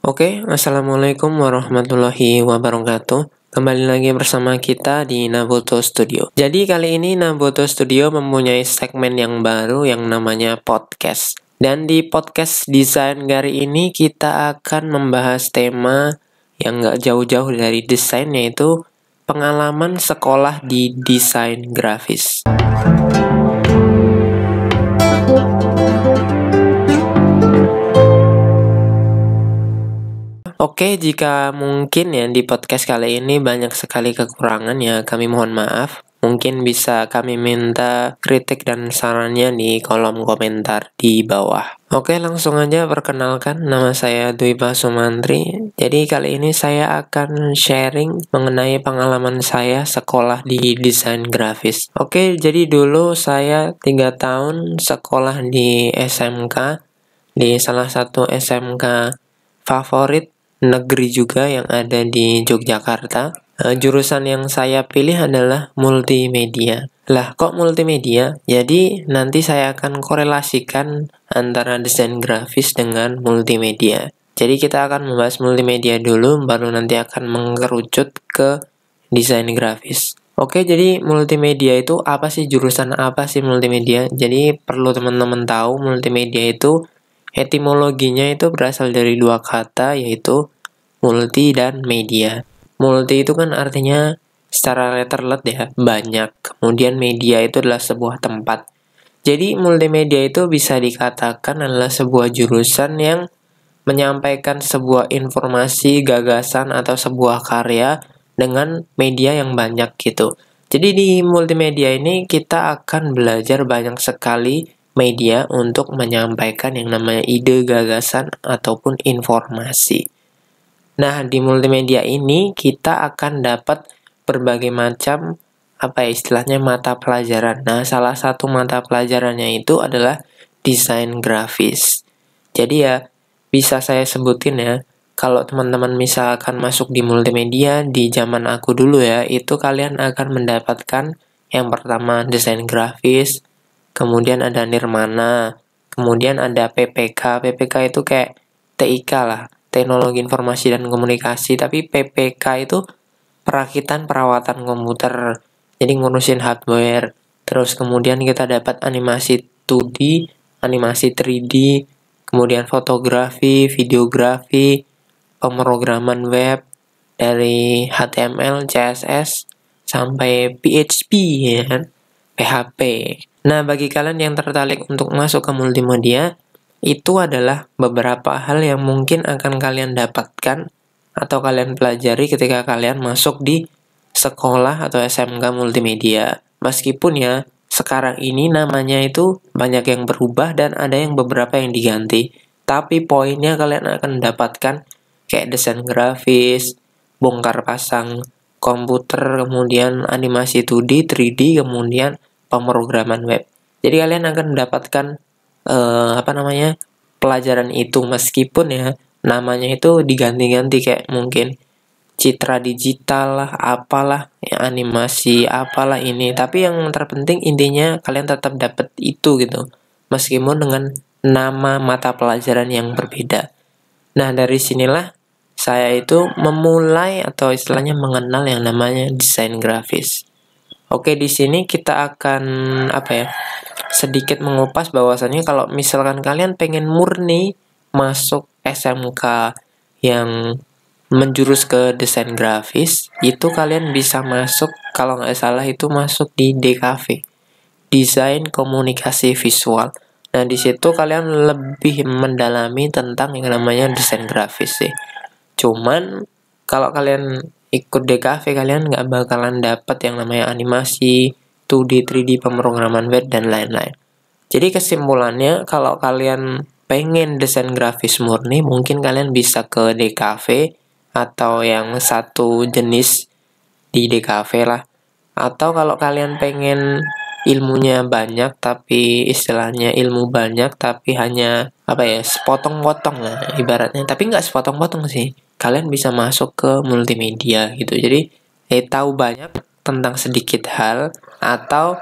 Oke, Assalamualaikum warahmatullahi wabarakatuh. Kembali lagi bersama kita di Naboto Studio. Jadi kali ini Naboto Studio mempunyai segmen yang baru yang namanya podcast. Dan di podcast desain Gari ini kita akan membahas tema yang gak jauh-jauh dari desain yaitu pengalaman sekolah di desain grafis. Oke, jika mungkin ya di podcast kali ini banyak sekali kekurangan ya kami mohon maaf. Mungkin bisa kami minta kritik dan sarannya di kolom komentar di bawah. Oke, langsung aja perkenalkan nama saya Dwi Sumantri. Jadi kali ini saya akan sharing mengenai pengalaman saya sekolah di desain grafis. Oke, jadi dulu saya tiga tahun sekolah di SMK di salah satu SMK favorit negeri juga yang ada di Yogyakarta. Uh, jurusan yang saya pilih adalah multimedia. Lah, kok multimedia? Jadi nanti saya akan korelasikan antara desain grafis dengan multimedia. Jadi kita akan membahas multimedia dulu, baru nanti akan mengerucut ke desain grafis. Oke, jadi multimedia itu apa sih jurusan apa sih multimedia? Jadi perlu teman-teman tahu multimedia itu Etimologinya itu berasal dari dua kata yaitu multi dan media. Multi itu kan artinya secara letterlet ya, banyak. Kemudian media itu adalah sebuah tempat. Jadi multimedia itu bisa dikatakan adalah sebuah jurusan yang menyampaikan sebuah informasi, gagasan, atau sebuah karya dengan media yang banyak gitu. Jadi di multimedia ini kita akan belajar banyak sekali media untuk menyampaikan yang namanya ide, gagasan, ataupun informasi. Nah, di multimedia ini kita akan dapat berbagai macam apa ya, istilahnya mata pelajaran. Nah, salah satu mata pelajarannya itu adalah desain grafis. Jadi ya bisa saya sebutin ya, kalau teman-teman misalkan masuk di multimedia di zaman aku dulu ya, itu kalian akan mendapatkan yang pertama desain grafis, kemudian ada nirmana, kemudian ada PPK. PPK itu kayak TIK lah, Teknologi Informasi dan Komunikasi, tapi PPK itu perakitan perawatan komputer. Jadi ngurusin hardware. Terus kemudian kita dapat animasi 2D, animasi 3D, kemudian fotografi, videografi, pemrograman web dari HTML, CSS sampai PHP ya PHP. Kan? Nah, bagi kalian yang tertarik untuk masuk ke multimedia, itu adalah beberapa hal yang mungkin akan kalian dapatkan atau kalian pelajari ketika kalian masuk di sekolah atau SMK multimedia. Meskipun ya, sekarang ini namanya itu banyak yang berubah dan ada yang beberapa yang diganti. Tapi poinnya kalian akan mendapatkan kayak desain grafis, bongkar pasang komputer, kemudian animasi 2D, 3D, kemudian pemrograman web. Jadi kalian akan mendapatkan uh, apa namanya pelajaran itu meskipun ya namanya itu diganti-ganti kayak mungkin citra digital lah, apalah, ya, animasi apalah ini. Tapi yang terpenting intinya kalian tetap dapat itu gitu. Meskipun dengan nama mata pelajaran yang berbeda. Nah, dari sinilah saya itu memulai atau istilahnya mengenal yang namanya desain grafis. Oke, di sini kita akan apa ya? Sedikit mengupas bahwasannya kalau misalkan kalian pengen murni masuk SMK yang menjurus ke desain grafis, itu kalian bisa masuk kalau nggak salah itu masuk di DKV. Desain Komunikasi Visual. Nah, di situ kalian lebih mendalami tentang yang namanya desain grafis sih. Cuman kalau kalian ikut DKV kalian nggak bakalan dapat yang namanya animasi 2D 3D pemrograman web dan lain-lain jadi kesimpulannya kalau kalian pengen desain grafis murni mungkin kalian bisa ke DKV atau yang satu jenis di DKV lah atau kalau kalian pengen ilmunya banyak tapi istilahnya ilmu banyak tapi hanya apa ya sepotong-potong lah ibaratnya tapi nggak sepotong-potong sih kalian bisa masuk ke multimedia gitu. Jadi eh tahu banyak tentang sedikit hal atau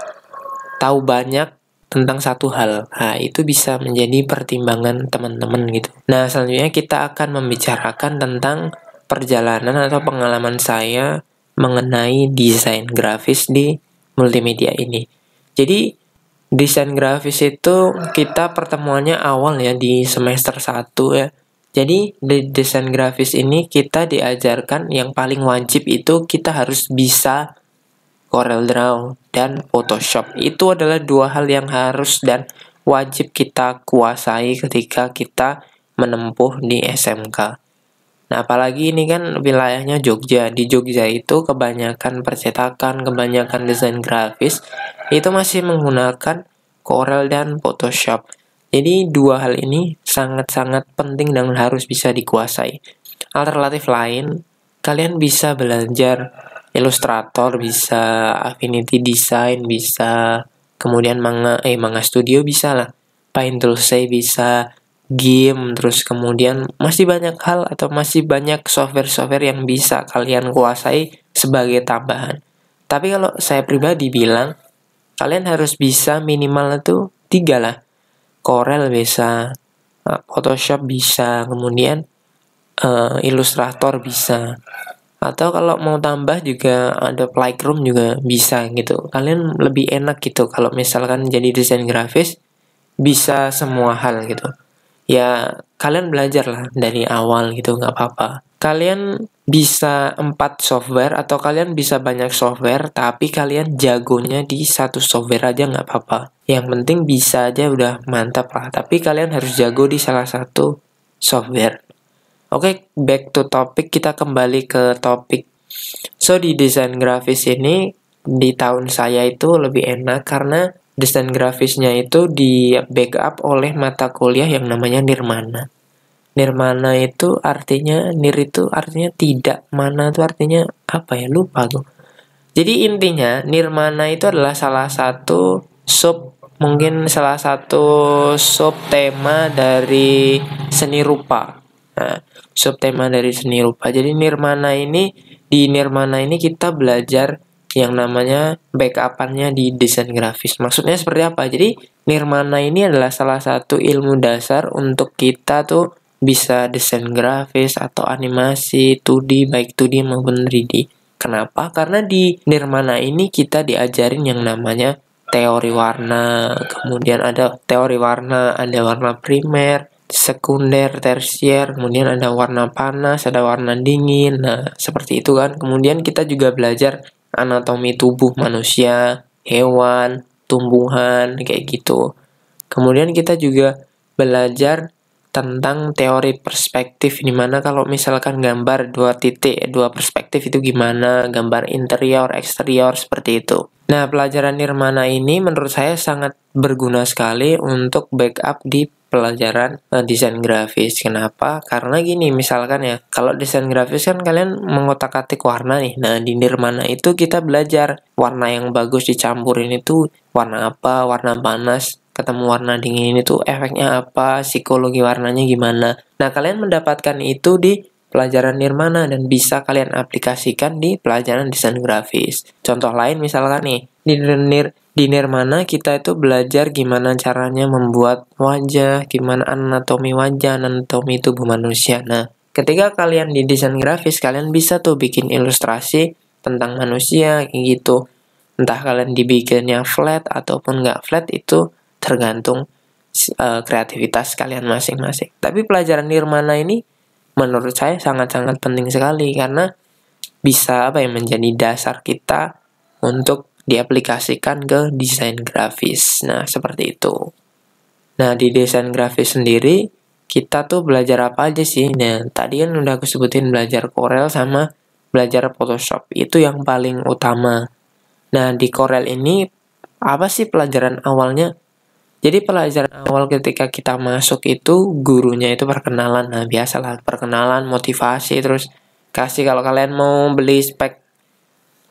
tahu banyak tentang satu hal. Nah, itu bisa menjadi pertimbangan teman-teman gitu. Nah, selanjutnya kita akan membicarakan tentang perjalanan atau pengalaman saya mengenai desain grafis di multimedia ini. Jadi, desain grafis itu kita pertemuannya awal ya di semester 1 ya jadi di desain grafis ini kita diajarkan yang paling wajib itu kita harus bisa Corel Draw dan Photoshop. Itu adalah dua hal yang harus dan wajib kita kuasai ketika kita menempuh di SMK. Nah, apalagi ini kan wilayahnya Jogja. Di Jogja itu kebanyakan percetakan, kebanyakan desain grafis itu masih menggunakan Corel dan Photoshop. Jadi dua hal ini sangat-sangat penting dan harus bisa dikuasai. Alternatif lain, kalian bisa belajar Illustrator, bisa Affinity Design, bisa kemudian manga eh manga studio bisa lah. say bisa game terus kemudian masih banyak hal atau masih banyak software-software yang bisa kalian kuasai sebagai tambahan. Tapi kalau saya pribadi bilang kalian harus bisa minimal itu tiga lah Corel bisa, eh, Photoshop bisa, kemudian uh, Illustrator bisa. Atau kalau mau tambah juga ada Lightroom juga bisa gitu. Kalian lebih enak gitu kalau misalkan jadi desain grafis bisa semua hal gitu. Ya kalian belajar lah dari awal gitu nggak apa-apa. Kalian bisa empat software atau kalian bisa banyak software tapi kalian jagonya di satu software aja nggak apa-apa yang penting bisa aja udah mantap lah tapi kalian harus jago di salah satu software oke okay, back to topic kita kembali ke topik so di desain grafis ini di tahun saya itu lebih enak karena desain grafisnya itu di backup oleh mata kuliah yang namanya nirmana nirmana itu artinya nir itu artinya tidak mana itu artinya apa ya lupa tuh jadi intinya nirmana itu adalah salah satu sub mungkin salah satu subtema dari seni rupa. Nah, subtema dari seni rupa. Jadi nirmana ini di nirmana ini kita belajar yang namanya backupannya di desain grafis. Maksudnya seperti apa? Jadi nirmana ini adalah salah satu ilmu dasar untuk kita tuh bisa desain grafis atau animasi 2D baik 2D maupun 3D. Kenapa? Karena di nirmana ini kita diajarin yang namanya teori warna, kemudian ada teori warna, ada warna primer, sekunder, tersier, kemudian ada warna panas, ada warna dingin. Nah, seperti itu kan. Kemudian kita juga belajar anatomi tubuh manusia, hewan, tumbuhan, kayak gitu. Kemudian kita juga belajar tentang teori perspektif di mana kalau misalkan gambar dua titik dua perspektif itu gimana gambar interior eksterior seperti itu nah pelajaran nirmana ini menurut saya sangat berguna sekali untuk backup di pelajaran uh, desain grafis. Kenapa? Karena gini, misalkan ya, kalau desain grafis kan kalian mengotak-atik warna nih. Nah, di Nirmana itu kita belajar warna yang bagus dicampurin itu warna apa, warna panas, ketemu warna dingin ini tuh efeknya apa, psikologi warnanya gimana. Nah, kalian mendapatkan itu di pelajaran nirmana dan bisa kalian aplikasikan di pelajaran desain grafis. Contoh lain misalkan nih, di nir di nirmana kita itu belajar gimana caranya membuat wajah, gimana anatomi wajah, anatomi tubuh manusia. Nah, ketika kalian di desain grafis, kalian bisa tuh bikin ilustrasi tentang manusia kayak gitu. Entah kalian dibikinnya flat ataupun nggak flat itu tergantung uh, kreativitas kalian masing-masing. Tapi pelajaran nirmana ini menurut saya sangat-sangat penting sekali karena bisa apa yang menjadi dasar kita untuk diaplikasikan ke desain grafis. Nah, seperti itu. Nah, di desain grafis sendiri kita tuh belajar apa aja sih? Nah, tadi kan udah aku sebutin belajar Corel sama belajar Photoshop. Itu yang paling utama. Nah, di Corel ini apa sih pelajaran awalnya? Jadi pelajaran awal ketika kita masuk itu gurunya itu perkenalan. Nah, biasalah perkenalan, motivasi terus kasih kalau kalian mau beli spek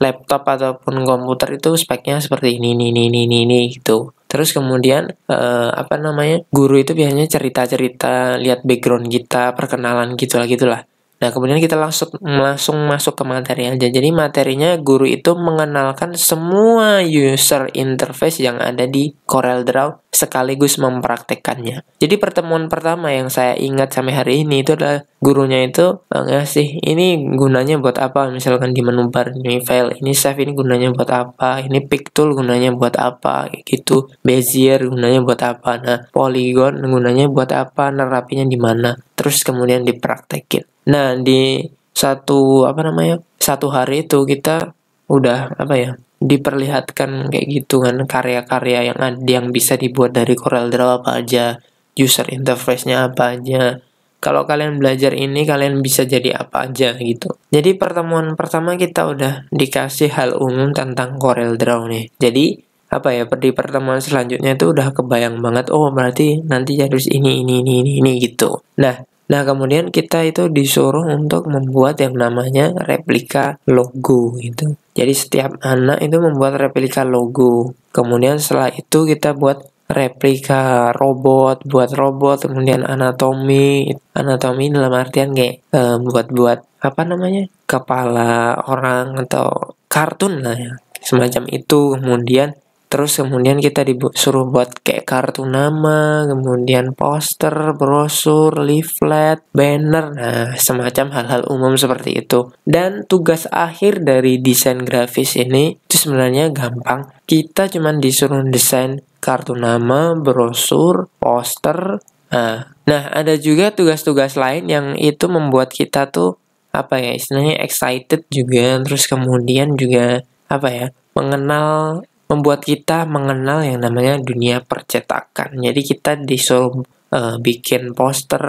laptop ataupun komputer itu speknya seperti ini ini ini ini ini gitu. Terus kemudian eh, apa namanya? guru itu biasanya cerita-cerita, lihat background kita, perkenalan gitulah gitulah. Nah, kemudian kita langsung langsung masuk ke materi aja. Jadi materinya guru itu mengenalkan semua user interface yang ada di CorelDRAW sekaligus mempraktekkannya. Jadi pertemuan pertama yang saya ingat sampai hari ini itu adalah gurunya itu ngasih ini gunanya buat apa misalkan di menu bar ini file ini save ini gunanya buat apa ini pick tool gunanya buat apa gitu bezier gunanya buat apa nah polygon gunanya buat apa nerapinya di mana terus kemudian dipraktekin Nah, di satu apa namanya? satu hari itu kita udah apa ya? diperlihatkan kayak gitu kan karya-karya yang ada yang bisa dibuat dari Corel Draw apa aja, user interface-nya apa aja. Kalau kalian belajar ini kalian bisa jadi apa aja gitu. Jadi pertemuan pertama kita udah dikasih hal umum tentang Corel Draw nih. Jadi apa ya di pertemuan selanjutnya itu udah kebayang banget oh berarti nanti harus ini ini ini ini, ini gitu. Nah, Nah, kemudian kita itu disuruh untuk membuat yang namanya replika logo gitu Jadi setiap anak itu membuat replika logo. Kemudian setelah itu kita buat replika robot, buat robot, kemudian anatomi, anatomi dalam artian kayak eh, buat buat buat apa namanya kepala orang atau kartun lah ya semacam itu kemudian Terus kemudian kita disuruh buat kayak kartu nama, kemudian poster, brosur, leaflet, banner, nah semacam hal-hal umum seperti itu. Dan tugas akhir dari desain grafis ini itu sebenarnya gampang. Kita cuma disuruh desain kartu nama, brosur, poster. Nah, nah ada juga tugas-tugas lain yang itu membuat kita tuh apa ya istilahnya excited juga terus kemudian juga apa ya mengenal membuat kita mengenal yang namanya dunia percetakan. Jadi kita disuruh uh, bikin poster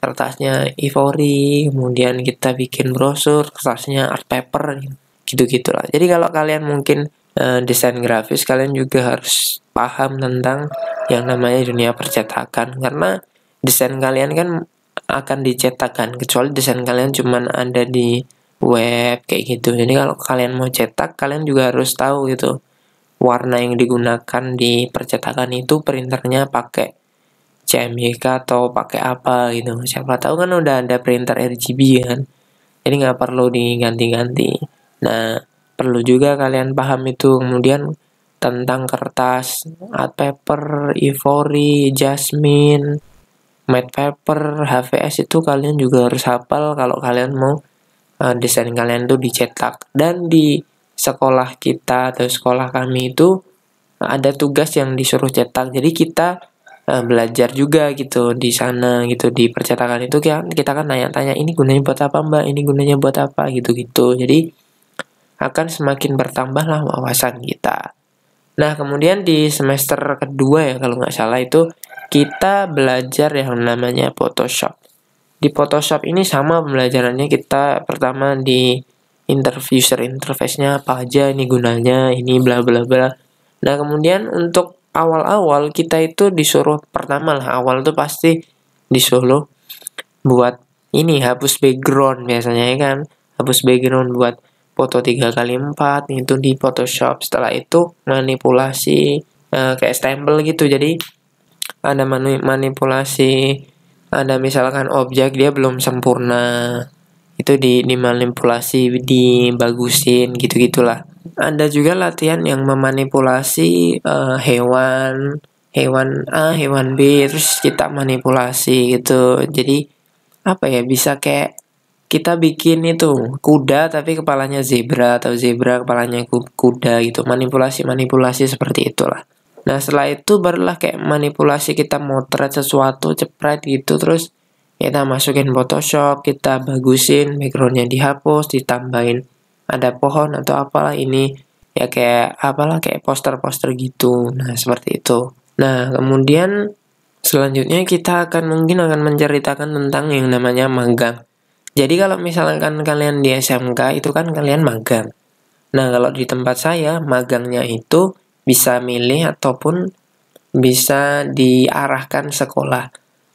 kertasnya ivory, kemudian kita bikin brosur kertasnya art paper gitu-gitulah. Jadi kalau kalian mungkin uh, desain grafis kalian juga harus paham tentang yang namanya dunia percetakan karena desain kalian kan akan dicetakan. kecuali desain kalian cuman ada di web kayak gitu jadi kalau kalian mau cetak kalian juga harus tahu gitu warna yang digunakan di percetakan itu printernya pakai CMYK atau pakai apa gitu siapa tahu kan udah ada printer RGB kan jadi nggak perlu diganti-ganti nah perlu juga kalian paham itu kemudian tentang kertas art paper, ivory, jasmine, matte paper, HVS itu kalian juga harus hafal kalau kalian mau uh, desain kalian tuh dicetak dan di sekolah kita atau sekolah kami itu ada tugas yang disuruh cetak. Jadi kita uh, belajar juga gitu di sana gitu di percetakan itu kan kita kan nanya-tanya ini gunanya buat apa mbak ini gunanya buat apa gitu-gitu jadi akan semakin bertambahlah wawasan kita nah kemudian di semester kedua ya kalau nggak salah itu kita belajar yang namanya Photoshop di Photoshop ini sama pembelajarannya kita pertama di Interviewer, user interface-nya apa aja ini gunanya ini bla bla bla nah kemudian untuk awal-awal kita itu disuruh pertama lah awal tuh pasti disuruh buat ini hapus background biasanya ya kan hapus background buat foto 3 kali 4 itu di Photoshop setelah itu manipulasi uh, kayak stempel gitu jadi ada manipulasi ada misalkan objek dia belum sempurna itu di dimanipulasi dibagusin gitu gitulah ada juga latihan yang memanipulasi uh, hewan hewan A hewan B terus kita manipulasi gitu jadi apa ya bisa kayak kita bikin itu kuda tapi kepalanya zebra atau zebra kepalanya kuda gitu manipulasi manipulasi seperti itulah nah setelah itu barulah kayak manipulasi kita motret sesuatu cepret gitu terus kita masukin Photoshop, kita bagusin, backgroundnya dihapus, ditambahin ada pohon atau apalah ini ya kayak apalah kayak poster-poster gitu. Nah, seperti itu. Nah, kemudian selanjutnya kita akan mungkin akan menceritakan tentang yang namanya magang. Jadi kalau misalkan kalian di SMK itu kan kalian magang. Nah, kalau di tempat saya magangnya itu bisa milih ataupun bisa diarahkan sekolah.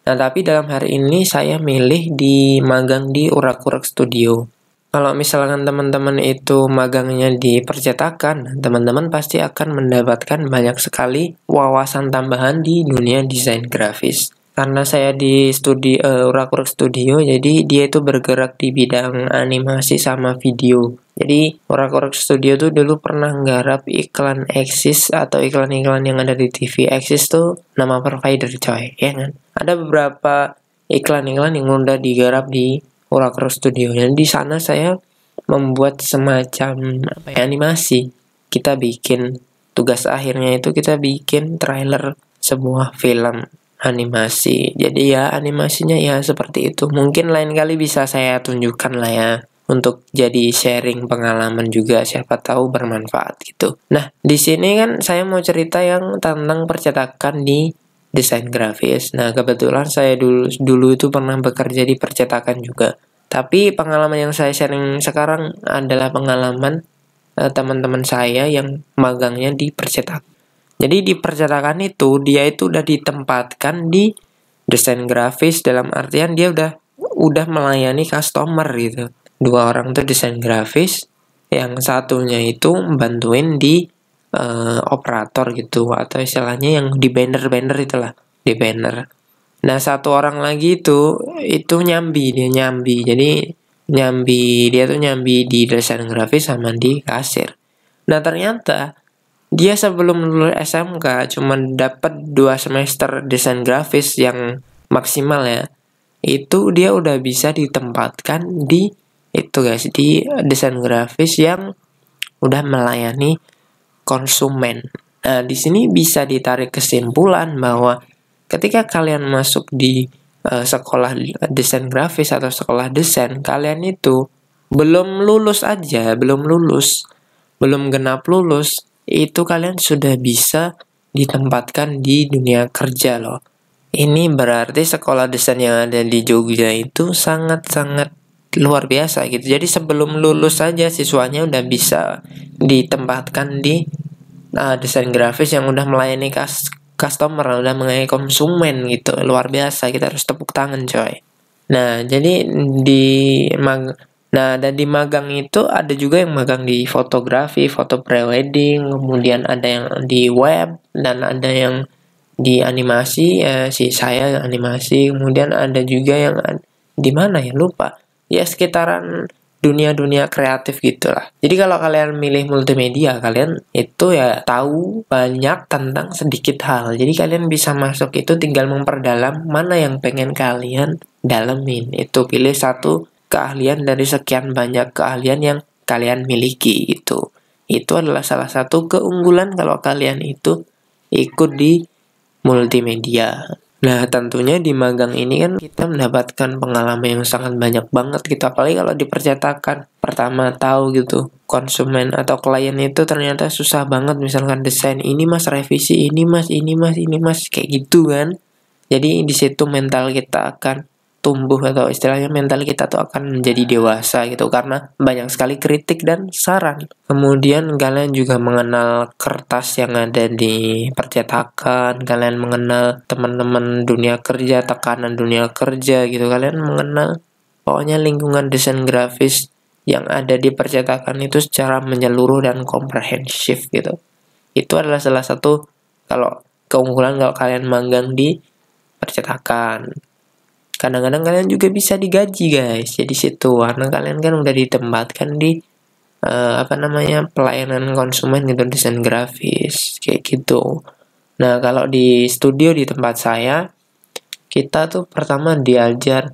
Nah, tapi dalam hari ini saya milih di magang di urak Studio. Kalau misalkan teman-teman itu magangnya di percetakan, teman-teman pasti akan mendapatkan banyak sekali wawasan tambahan di dunia desain grafis. Karena saya di studi uh, eh, urak Studio, jadi dia itu bergerak di bidang animasi sama video. Jadi urak Studio tuh dulu pernah nggarap iklan eksis atau iklan-iklan yang ada di TV eksis tuh nama provider coy, ya kan? ada beberapa iklan-iklan yang udah digarap di Urakro Studio dan di sana saya membuat semacam apa ya, animasi kita bikin tugas akhirnya itu kita bikin trailer sebuah film animasi jadi ya animasinya ya seperti itu mungkin lain kali bisa saya tunjukkan lah ya untuk jadi sharing pengalaman juga siapa tahu bermanfaat gitu. Nah, di sini kan saya mau cerita yang tentang percetakan di desain grafis. Nah, kebetulan saya dulu dulu itu pernah bekerja di percetakan juga. Tapi pengalaman yang saya sharing sekarang adalah pengalaman teman eh, teman-teman saya yang magangnya di percetakan. Jadi di percetakan itu dia itu udah ditempatkan di desain grafis dalam artian dia udah udah melayani customer gitu. Dua orang tuh desain grafis, yang satunya itu bantuin di uh, operator gitu atau istilahnya yang di banner-banner itulah di banner. Nah satu orang lagi itu itu nyambi dia nyambi jadi nyambi dia tuh nyambi di desain grafis sama di kasir. Nah ternyata dia sebelum lulus SMK cuma dapat dua semester desain grafis yang maksimal ya. Itu dia udah bisa ditempatkan di itu guys di desain grafis yang udah melayani konsumen. Nah, di sini bisa ditarik kesimpulan bahwa ketika kalian masuk di uh, sekolah desain grafis atau sekolah desain, kalian itu belum lulus aja, belum lulus, belum genap lulus, itu kalian sudah bisa ditempatkan di dunia kerja loh. Ini berarti sekolah desain yang ada di Jogja itu sangat-sangat luar biasa gitu. Jadi sebelum lulus saja siswanya udah bisa ditempatkan di uh, desain grafis yang udah melayani kas customer, udah mengenai konsumen gitu. Luar biasa, kita harus tepuk tangan coy. Nah, jadi di mag Nah, dan di magang itu ada juga yang magang di fotografi, foto prewedding, kemudian ada yang di web dan ada yang di animasi ya, si saya animasi, kemudian ada juga yang di mana ya lupa ya sekitaran dunia-dunia kreatif gitulah. Jadi kalau kalian milih multimedia, kalian itu ya tahu banyak tentang sedikit hal. Jadi kalian bisa masuk itu tinggal memperdalam mana yang pengen kalian dalemin. Itu pilih satu keahlian dari sekian banyak keahlian yang kalian miliki itu. Itu adalah salah satu keunggulan kalau kalian itu ikut di multimedia. Nah, tentunya di magang ini kan kita mendapatkan pengalaman yang sangat banyak banget gitu, apalagi kalau dipercetakan Pertama tahu gitu, konsumen atau klien itu ternyata susah banget misalkan desain ini mas revisi ini mas ini mas ini mas kayak gitu kan. Jadi di situ mental kita akan tumbuh atau istilahnya mental kita tuh akan menjadi dewasa gitu karena banyak sekali kritik dan saran. Kemudian kalian juga mengenal kertas yang ada di percetakan, kalian mengenal teman-teman dunia kerja, tekanan dunia kerja gitu. Kalian mengenal pokoknya lingkungan desain grafis yang ada di percetakan itu secara menyeluruh dan komprehensif gitu. Itu adalah salah satu kalau keunggulan kalau kalian magang di percetakan kadang-kadang kalian juga bisa digaji guys jadi situ karena kalian kan udah ditempatkan di uh, apa namanya pelayanan konsumen gitu desain grafis kayak gitu nah kalau di studio di tempat saya kita tuh pertama diajar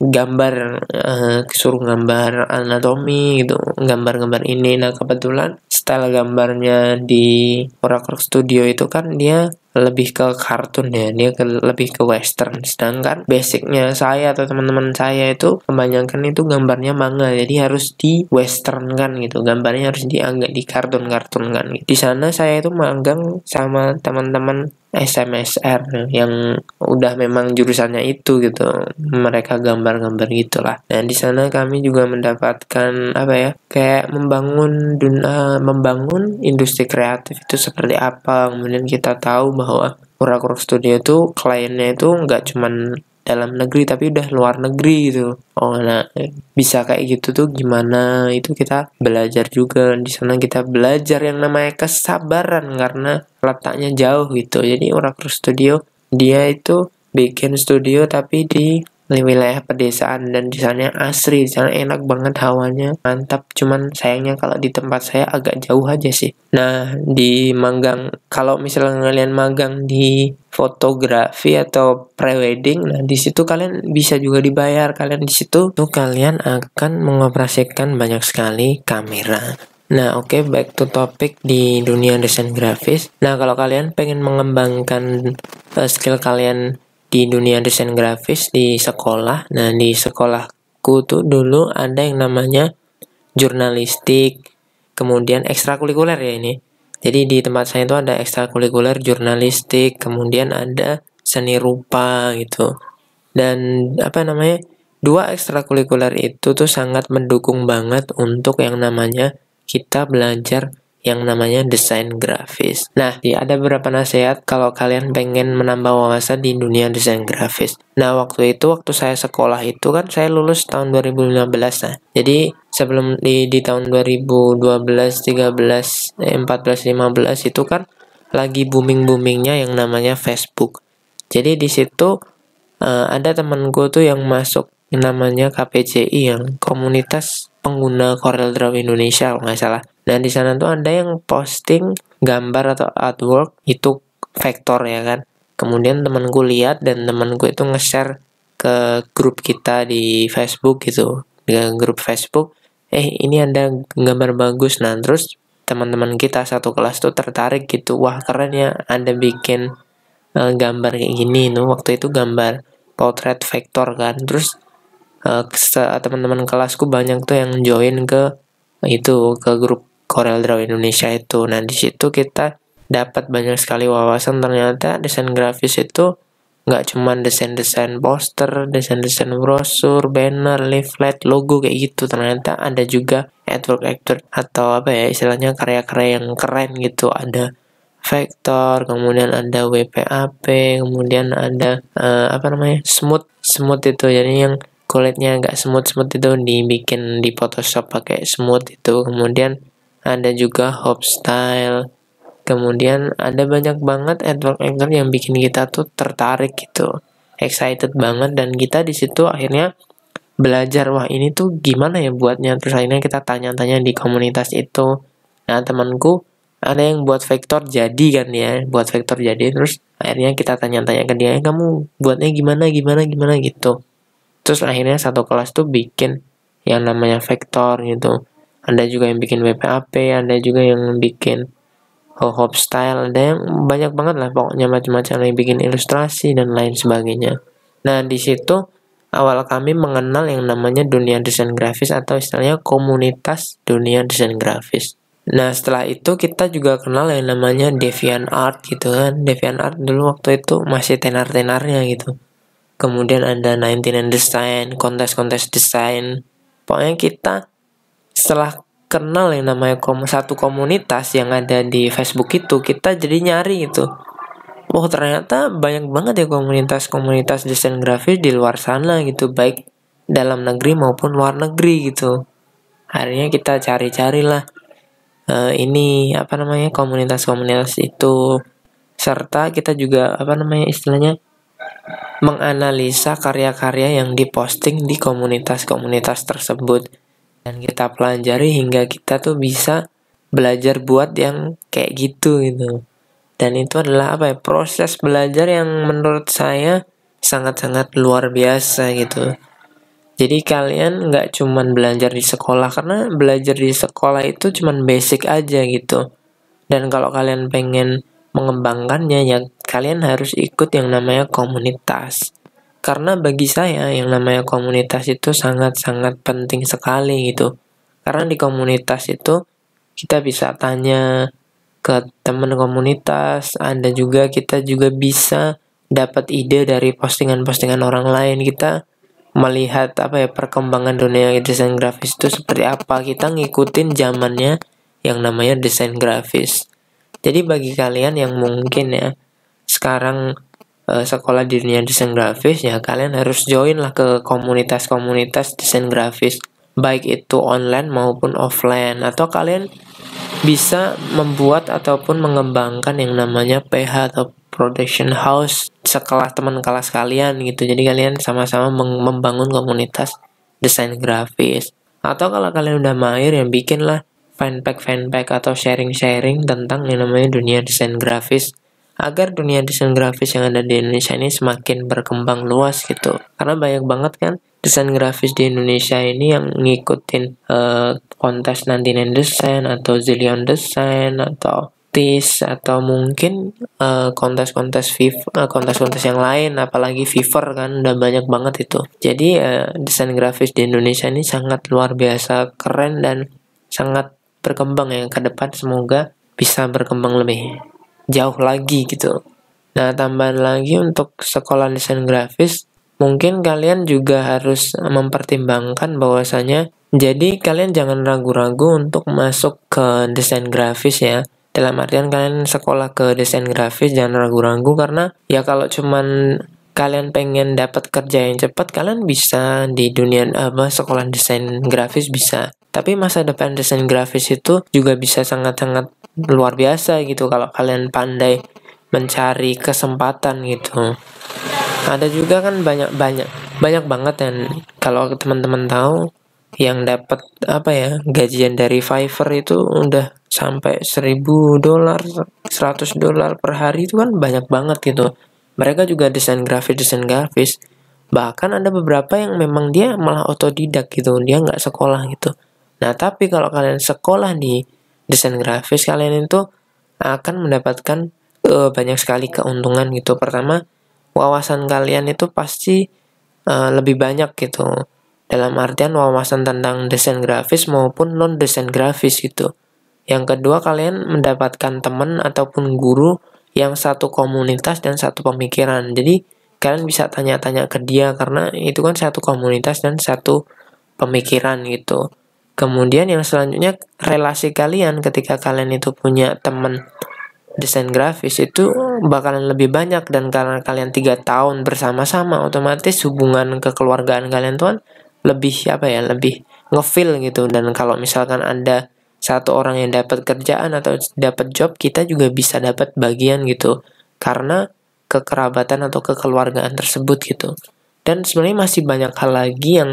gambar uh, suruh gambar anatomi gitu gambar-gambar ini nah kebetulan style gambarnya di Oracle Studio itu kan dia lebih ke kartun ya dia ke, lebih ke western sedangkan basicnya saya atau teman-teman saya itu kebanyakan itu gambarnya manga jadi harus di western kan gitu gambarnya harus dianggap di kartun kartun kan gitu. di sana saya itu magang sama teman-teman SMSR yang udah memang jurusannya itu gitu mereka gambar-gambar gitulah Dan nah, di sana kami juga mendapatkan apa ya kayak membangun dunia eh, membangun industri kreatif itu seperti apa kemudian kita tahu bahwa Kura Kura Studio itu kliennya itu nggak cuman dalam negeri tapi udah luar negeri gitu oh nah bisa kayak gitu tuh gimana itu kita belajar juga di sana kita belajar yang namanya kesabaran karena letaknya jauh gitu jadi orang Studio dia itu bikin studio tapi di wilayah pedesaan dan di sana asri di sana enak banget hawanya mantap cuman sayangnya kalau di tempat saya agak jauh aja sih nah di manggang kalau misalnya kalian magang di fotografi atau prewedding. Nah, di situ kalian bisa juga dibayar. Kalian di situ tuh kalian akan mengoperasikan banyak sekali kamera. Nah, oke, okay, back to topic di dunia desain grafis. Nah, kalau kalian pengen mengembangkan uh, skill kalian di dunia desain grafis di sekolah. Nah, di sekolahku tuh dulu ada yang namanya jurnalistik, kemudian ekstrakurikuler ya ini. Jadi di tempat saya itu ada ekstrakurikuler jurnalistik, kemudian ada seni rupa gitu. Dan apa namanya? Dua ekstrakurikuler itu tuh sangat mendukung banget untuk yang namanya kita belajar yang namanya desain grafis. Nah, di ada beberapa nasihat kalau kalian pengen menambah wawasan di dunia desain grafis. Nah, waktu itu, waktu saya sekolah itu kan saya lulus tahun 2015. Nah. Jadi, sebelum di, di tahun 2012, 13, 14, 15 itu kan lagi booming-boomingnya yang namanya Facebook. Jadi, di situ uh, ada temanku tuh yang masuk yang namanya KPCI yang komunitas pengguna Corel Draw Indonesia kalau nggak salah. Dan di sana tuh ada yang posting gambar atau artwork itu vektor ya kan. Kemudian temanku lihat dan temanku itu nge-share ke grup kita di Facebook gitu, di grup Facebook. Eh, ini ada gambar bagus. Nah, terus teman-teman kita satu kelas tuh tertarik gitu. Wah, keren ya anda bikin uh, gambar kayak gini. nu nah, waktu itu gambar potret vektor kan. Terus uh, teman-teman kelasku banyak tuh yang join ke itu ke grup Corel Draw Indonesia itu. Nah, di situ kita dapat banyak sekali wawasan ternyata desain grafis itu nggak cuman desain-desain poster, desain-desain brosur, banner, leaflet, logo kayak gitu. Ternyata ada juga network actor atau apa ya istilahnya karya-karya yang keren gitu. Ada vektor, kemudian ada WPAP, kemudian ada uh, apa namanya smooth, smooth itu jadi yang kulitnya agak smooth smooth itu dibikin di Photoshop pakai smooth itu kemudian ada juga Hopstyle. Style. Kemudian ada banyak banget adwork yang bikin kita tuh tertarik gitu, excited banget dan kita di situ akhirnya belajar wah ini tuh gimana ya buatnya. Terus akhirnya kita tanya-tanya di komunitas itu. Nah temanku ada yang buat vektor jadi kan ya buat vektor jadi terus akhirnya kita tanya-tanya ke dia eh, kamu buatnya gimana gimana gimana gitu terus akhirnya satu kelas tuh bikin yang namanya vektor gitu ada juga yang bikin WPAP, ada juga yang bikin hop style, ada yang banyak banget lah pokoknya macam-macam yang bikin ilustrasi dan lain sebagainya. Nah di situ awal kami mengenal yang namanya dunia desain grafis atau istilahnya komunitas dunia desain grafis. Nah setelah itu kita juga kenal yang namanya Deviant Art gitu kan. Deviant Art dulu waktu itu masih tenar-tenarnya gitu. Kemudian ada 99 Design, kontes-kontes desain. Pokoknya kita setelah kenal yang namanya kom satu komunitas yang ada di Facebook itu kita jadi nyari gitu Wah ternyata banyak banget ya komunitas-komunitas desain grafis di luar sana gitu Baik dalam negeri maupun luar negeri gitu Akhirnya kita cari-carilah uh, ini apa namanya komunitas-komunitas itu Serta kita juga apa namanya istilahnya Menganalisa karya-karya yang diposting di komunitas-komunitas tersebut dan kita pelajari hingga kita tuh bisa belajar buat yang kayak gitu gitu dan itu adalah apa ya proses belajar yang menurut saya sangat-sangat luar biasa gitu jadi kalian nggak cuman belajar di sekolah karena belajar di sekolah itu cuman basic aja gitu. Dan kalau kalian pengen mengembangkannya ya kalian harus ikut yang namanya komunitas. Karena bagi saya yang namanya komunitas itu sangat-sangat penting sekali gitu. Karena di komunitas itu kita bisa tanya ke teman komunitas, Anda juga kita juga bisa dapat ide dari postingan-postingan orang lain kita melihat apa ya perkembangan dunia desain grafis itu seperti apa kita ngikutin zamannya yang namanya desain grafis jadi bagi kalian yang mungkin ya sekarang Eh, sekolah di dunia desain grafis ya kalian harus join lah ke komunitas-komunitas desain grafis baik itu online maupun offline atau kalian bisa membuat ataupun mengembangkan yang namanya PH atau production house sekelas teman kelas kalian gitu jadi kalian sama-sama membangun komunitas desain grafis atau kalau kalian udah mahir yang bikinlah fanpage fanpage atau sharing sharing tentang yang namanya dunia desain grafis agar dunia desain grafis yang ada di Indonesia ini semakin berkembang luas gitu karena banyak banget kan desain grafis di Indonesia ini yang ngikutin uh, kontes nanti Desain atau Zillion Desain atau TIS atau mungkin kontes eh, kontes-kontes FIFA, eh, kontes-kontes yang lain, apalagi fever kan udah banyak banget itu. Jadi uh, desain grafis di Indonesia ini sangat luar biasa keren dan sangat berkembang yang ke depan semoga bisa berkembang lebih jauh lagi gitu. Nah, tambahan lagi untuk sekolah desain grafis, mungkin kalian juga harus mempertimbangkan bahwasanya jadi kalian jangan ragu-ragu untuk masuk ke desain grafis ya. Dalam artian kalian sekolah ke desain grafis jangan ragu-ragu karena ya kalau cuman kalian pengen dapat kerja yang cepat kalian bisa di dunia apa sekolah desain grafis bisa tapi masa depan desain grafis itu juga bisa sangat-sangat luar biasa gitu kalau kalian pandai mencari kesempatan gitu. Ada juga kan banyak-banyak banyak banget dan kalau teman-teman tahu yang dapat apa ya gajian dari Fiverr itu udah sampai 1000 dolar 100 dolar per hari itu kan banyak banget gitu mereka juga desain grafis desain grafis bahkan ada beberapa yang memang dia malah otodidak gitu dia nggak sekolah gitu Nah, tapi kalau kalian sekolah di desain grafis, kalian itu akan mendapatkan uh, banyak sekali keuntungan gitu. Pertama, wawasan kalian itu pasti uh, lebih banyak gitu. Dalam artian wawasan tentang desain grafis maupun non desain grafis gitu. Yang kedua, kalian mendapatkan teman ataupun guru yang satu komunitas dan satu pemikiran. Jadi, kalian bisa tanya-tanya ke dia karena itu kan satu komunitas dan satu pemikiran gitu. Kemudian yang selanjutnya relasi kalian ketika kalian itu punya teman desain grafis itu bakalan lebih banyak dan karena kalian tiga tahun bersama-sama otomatis hubungan kekeluargaan kalian tuan lebih apa ya lebih ngefeel gitu dan kalau misalkan anda satu orang yang dapat kerjaan atau dapat job kita juga bisa dapat bagian gitu karena kekerabatan atau kekeluargaan tersebut gitu dan sebenarnya masih banyak hal lagi yang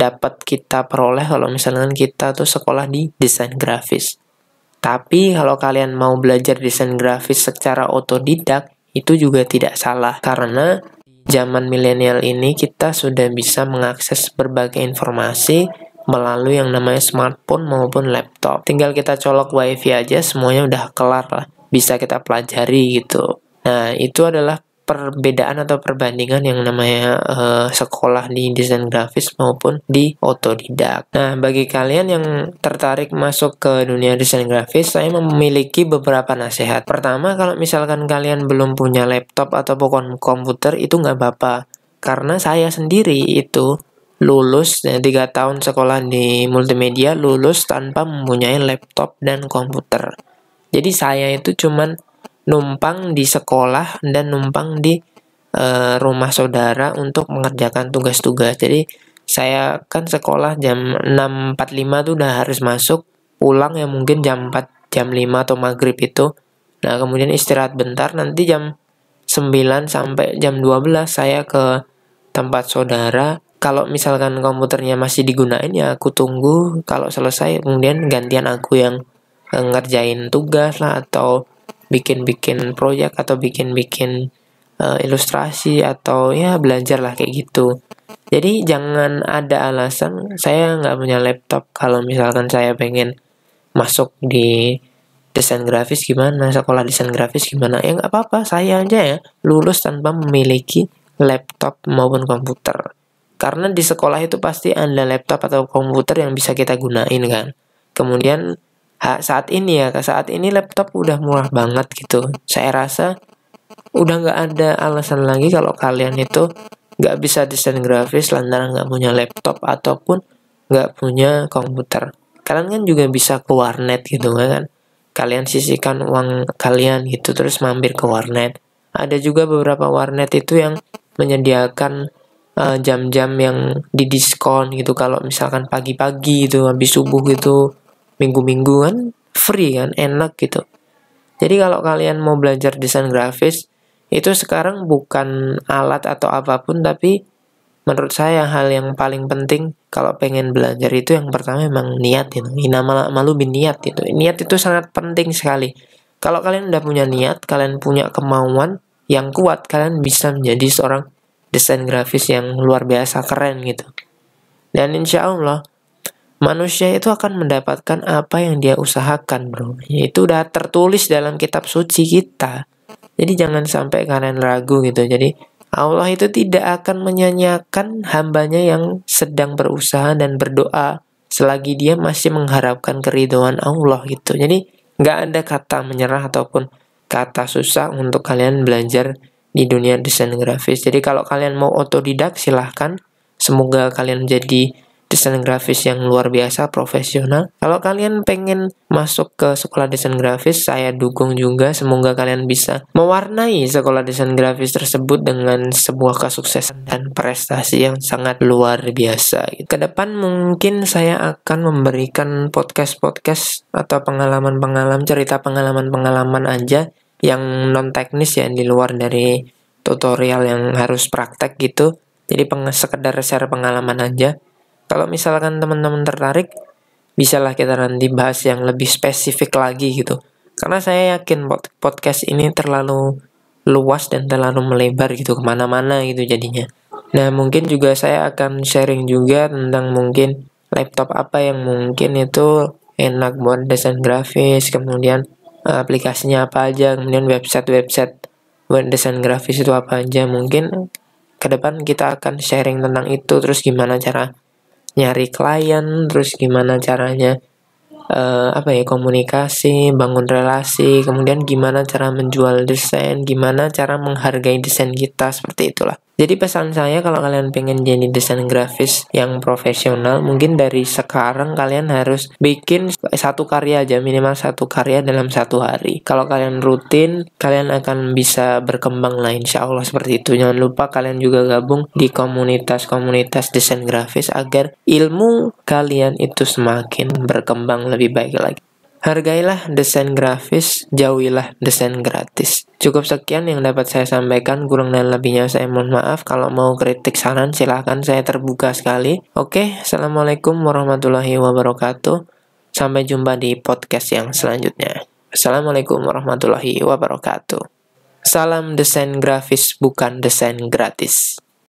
dapat kita peroleh kalau misalnya kita tuh sekolah di desain grafis. Tapi kalau kalian mau belajar desain grafis secara otodidak, itu juga tidak salah karena zaman milenial ini kita sudah bisa mengakses berbagai informasi melalui yang namanya smartphone maupun laptop. Tinggal kita colok wifi aja semuanya udah kelar lah. Bisa kita pelajari gitu. Nah, itu adalah perbedaan atau perbandingan yang namanya uh, sekolah di desain grafis maupun di otodidak. Nah, bagi kalian yang tertarik masuk ke dunia desain grafis, saya memiliki beberapa nasihat. Pertama, kalau misalkan kalian belum punya laptop atau pokok komputer, itu nggak apa-apa. Karena saya sendiri itu lulus tiga tahun sekolah di multimedia lulus tanpa mempunyai laptop dan komputer. Jadi saya itu cuman numpang di sekolah dan numpang di uh, rumah saudara untuk mengerjakan tugas-tugas. Jadi saya kan sekolah jam 6.45 tuh udah harus masuk, pulang ya mungkin jam 4, jam 5 atau maghrib itu. Nah, kemudian istirahat bentar nanti jam 9 sampai jam 12 saya ke tempat saudara. Kalau misalkan komputernya masih digunain ya aku tunggu. Kalau selesai kemudian gantian aku yang eh, ngerjain tugas lah atau bikin-bikin proyek atau bikin-bikin uh, ilustrasi atau ya belajar lah kayak gitu. Jadi jangan ada alasan saya nggak punya laptop kalau misalkan saya pengen masuk di desain grafis gimana, sekolah desain grafis gimana. Ya nggak apa-apa, saya aja ya lulus tanpa memiliki laptop maupun komputer. Karena di sekolah itu pasti ada laptop atau komputer yang bisa kita gunain kan. Kemudian ha, saat ini ya saat ini laptop udah murah banget gitu saya rasa udah nggak ada alasan lagi kalau kalian itu nggak bisa desain grafis lantaran nggak punya laptop ataupun nggak punya komputer kalian kan juga bisa ke warnet gitu kan kalian sisihkan uang kalian gitu terus mampir ke warnet ada juga beberapa warnet itu yang menyediakan eh, jam-jam uh, yang didiskon gitu kalau misalkan pagi-pagi itu habis subuh gitu minggu minggu kan free kan enak gitu jadi kalau kalian mau belajar desain grafis itu sekarang bukan alat atau apapun tapi menurut saya hal yang paling penting kalau pengen belajar itu yang pertama memang niat ya gitu. Inama malu bin niat itu Niat itu sangat penting sekali. Kalau kalian udah punya niat, kalian punya kemauan yang kuat, kalian bisa menjadi seorang desain grafis yang luar biasa keren gitu. Dan insya Allah, manusia itu akan mendapatkan apa yang dia usahakan, bro. Itu udah tertulis dalam kitab suci kita. Jadi jangan sampai kalian ragu gitu. Jadi Allah itu tidak akan menyanyiakan hambanya yang sedang berusaha dan berdoa selagi dia masih mengharapkan keriduan Allah gitu. Jadi nggak ada kata menyerah ataupun kata susah untuk kalian belajar di dunia desain grafis. Jadi kalau kalian mau otodidak silahkan. Semoga kalian menjadi desain grafis yang luar biasa, profesional. Kalau kalian pengen masuk ke sekolah desain grafis, saya dukung juga. Semoga kalian bisa mewarnai sekolah desain grafis tersebut dengan sebuah kesuksesan dan prestasi yang sangat luar biasa. Kedepan mungkin saya akan memberikan podcast-podcast atau pengalaman-pengalaman, cerita pengalaman-pengalaman aja yang non teknis ya di luar dari tutorial yang harus praktek gitu. Jadi peng sekedar share pengalaman aja kalau misalkan teman-teman tertarik, bisalah kita nanti bahas yang lebih spesifik lagi gitu. Karena saya yakin podcast ini terlalu luas dan terlalu melebar gitu kemana-mana gitu jadinya. Nah mungkin juga saya akan sharing juga tentang mungkin laptop apa yang mungkin itu enak buat desain grafis, kemudian eh, aplikasinya apa aja, kemudian website-website buat desain grafis itu apa aja. Mungkin ke depan kita akan sharing tentang itu, terus gimana cara nyari klien terus gimana caranya uh, apa ya komunikasi bangun relasi kemudian gimana cara menjual desain gimana cara menghargai desain kita seperti itulah jadi pesan saya kalau kalian pengen jadi desain grafis yang profesional, mungkin dari sekarang kalian harus bikin satu karya aja minimal satu karya dalam satu hari. Kalau kalian rutin, kalian akan bisa berkembang lah insya Allah seperti itu. Jangan lupa kalian juga gabung di komunitas-komunitas desain grafis agar ilmu kalian itu semakin berkembang lebih baik lagi. Hargailah desain grafis, jauhilah desain gratis. Cukup sekian yang dapat saya sampaikan, kurang dan lebihnya saya mohon maaf. Kalau mau kritik saran silahkan, saya terbuka sekali. Oke, Assalamualaikum warahmatullahi wabarakatuh. Sampai jumpa di podcast yang selanjutnya. Assalamualaikum warahmatullahi wabarakatuh. Salam desain grafis bukan desain gratis.